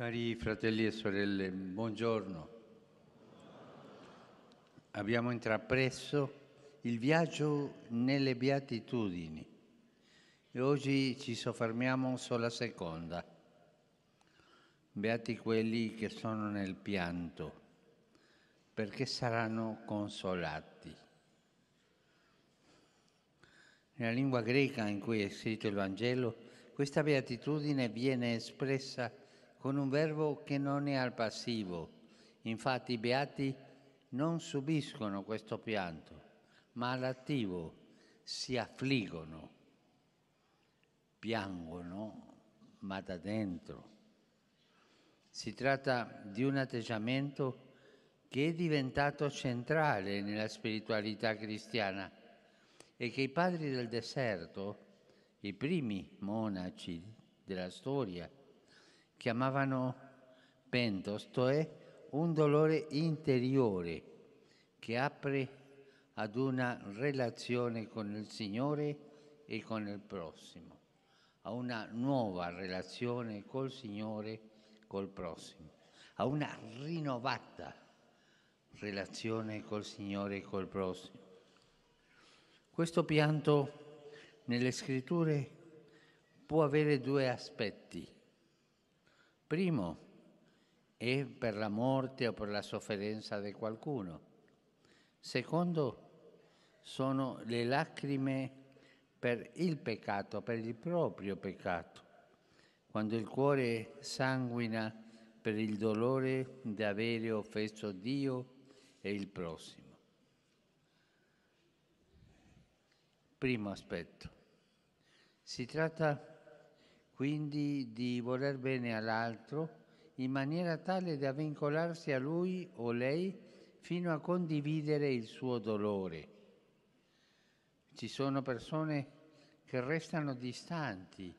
Cari fratelli e sorelle, buongiorno. Abbiamo intrapreso il viaggio nelle beatitudini e oggi ci soffermiamo sulla seconda. Beati quelli che sono nel pianto, perché saranno consolati. Nella lingua greca in cui è scritto il Vangelo, questa beatitudine viene espressa con un verbo che non è al passivo. Infatti i beati non subiscono questo pianto, ma all'attivo si affliggono, piangono, ma da dentro. Si tratta di un atteggiamento che è diventato centrale nella spiritualità cristiana e che i padri del deserto, i primi monaci della storia, chiamavano pentosto è un dolore interiore che apre ad una relazione con il Signore e con il prossimo, a una nuova relazione col Signore, col prossimo, a una rinnovata relazione col Signore e col prossimo. Questo pianto nelle scritture può avere due aspetti Primo, è per la morte o per la sofferenza di qualcuno. Secondo, sono le lacrime per il peccato, per il proprio peccato. Quando il cuore sanguina per il dolore di avere offeso Dio e il prossimo. Primo aspetto. Si tratta quindi di voler bene all'altro in maniera tale da vincolarsi a lui o lei fino a condividere il suo dolore. Ci sono persone che restano distanti,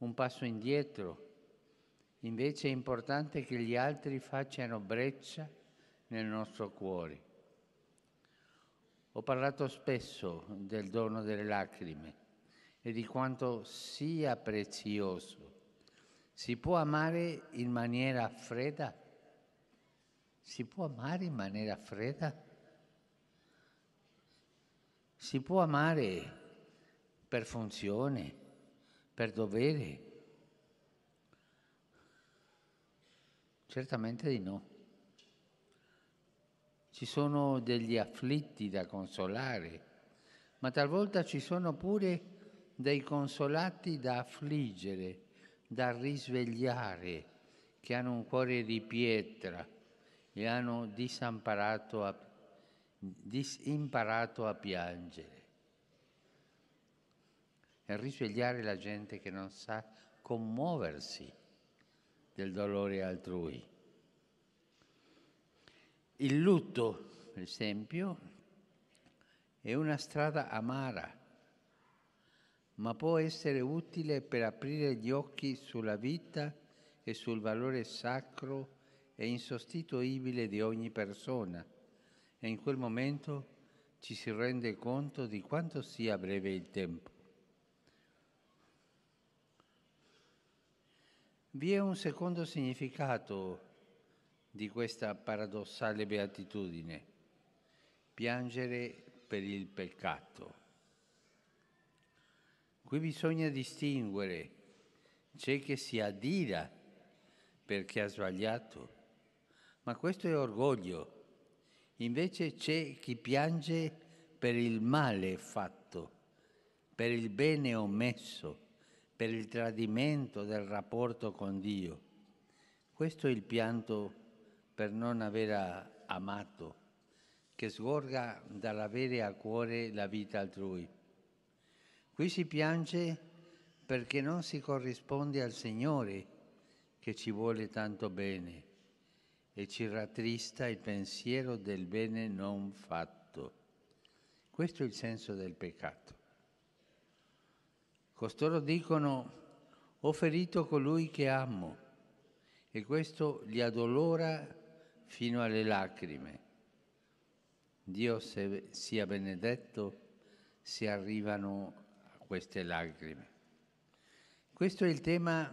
un passo indietro. Invece è importante che gli altri facciano breccia nel nostro cuore. Ho parlato spesso del dono delle lacrime e di quanto sia prezioso. Si può amare in maniera fredda? Si può amare in maniera fredda? Si può amare per funzione, per dovere? Certamente di no. Ci sono degli afflitti da consolare, ma talvolta ci sono pure dei consolati da affliggere, da risvegliare, che hanno un cuore di pietra e hanno disamparato a, disimparato a piangere. E risvegliare la gente che non sa commuoversi del dolore altrui. Il lutto, per esempio, è una strada amara ma può essere utile per aprire gli occhi sulla vita e sul valore sacro e insostituibile di ogni persona e in quel momento ci si rende conto di quanto sia breve il tempo. Vi è un secondo significato di questa paradossale beatitudine, piangere per il peccato. Qui bisogna distinguere, c'è chi si adira perché ha sbagliato, ma questo è orgoglio. Invece c'è chi piange per il male fatto, per il bene omesso, per il tradimento del rapporto con Dio. Questo è il pianto per non aver amato, che sgorga dall'avere a cuore la vita altrui. Qui si piange perché non si corrisponde al Signore che ci vuole tanto bene e ci rattrista il pensiero del bene non fatto. Questo è il senso del peccato. Costoro dicono, ho ferito colui che amo e questo li addolora fino alle lacrime. Dio sia benedetto se arrivano queste lacrime. Questo è il tema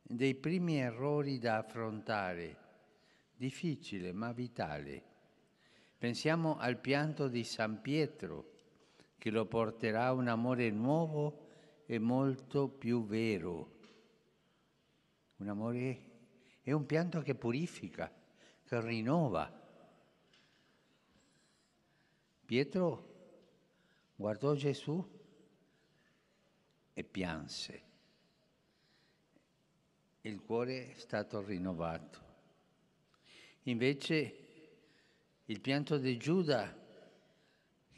dei primi errori da affrontare, difficile ma vitale. Pensiamo al pianto di San Pietro, che lo porterà a un amore nuovo e molto più vero. Un amore è un pianto che purifica, che rinnova. Pietro guardò Gesù e pianse. Il cuore è stato rinnovato. Invece il pianto di Giuda,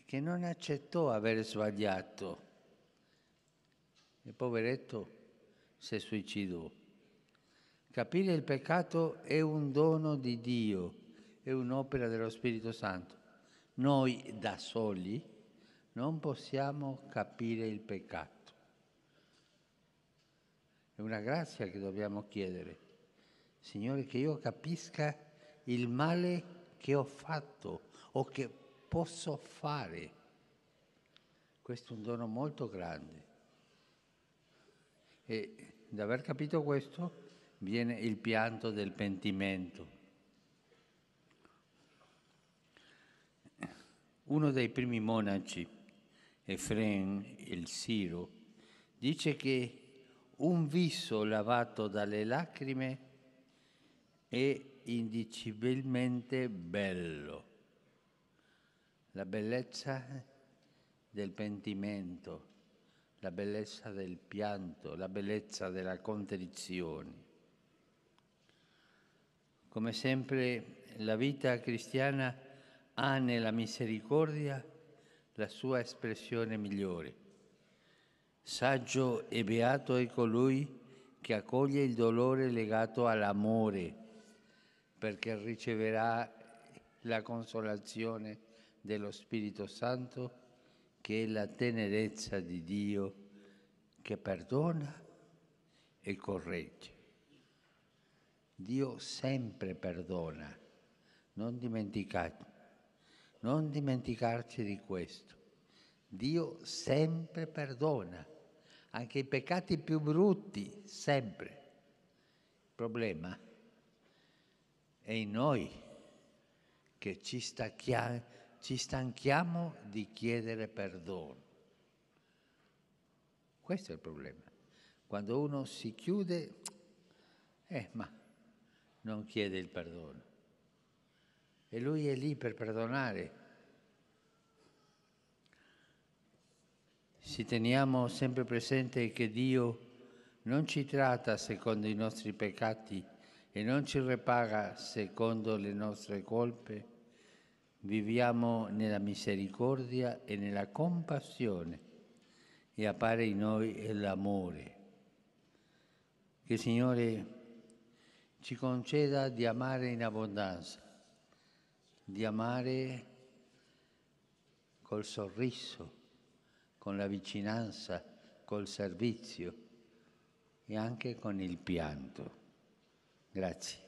che non accettò aver sbagliato, il poveretto si suicidò. Capire il peccato è un dono di Dio, è un'opera dello Spirito Santo. Noi da soli non possiamo capire il peccato. È una grazia che dobbiamo chiedere. Signore, che io capisca il male che ho fatto o che posso fare. Questo è un dono molto grande. E da aver capito questo viene il pianto del pentimento. Uno dei primi monaci Efren il Siro, dice che un viso lavato dalle lacrime è indicibilmente bello. La bellezza del pentimento, la bellezza del pianto, la bellezza della contrizione. Come sempre la vita cristiana ha nella misericordia la sua espressione migliore. Saggio e beato è colui che accoglie il dolore legato all'amore, perché riceverà la consolazione dello Spirito Santo, che è la tenerezza di Dio che perdona e corregge. Dio sempre perdona, non dimenticate. Non dimenticarci di questo. Dio sempre perdona, anche i peccati più brutti, sempre. Il problema è in noi che ci, stacchia- ci stanchiamo di chiedere perdono. Questo è il problema. Quando uno si chiude, eh, ma non chiede il perdono e lui è lì per perdonare. Se teniamo sempre presente che Dio non ci tratta secondo i nostri peccati e non ci ripaga secondo le nostre colpe, viviamo nella misericordia e nella compassione e appare in noi l'amore. Che il Signore ci conceda di amare in abbondanza di amare col sorriso, con la vicinanza, col servizio e anche con il pianto. Grazie.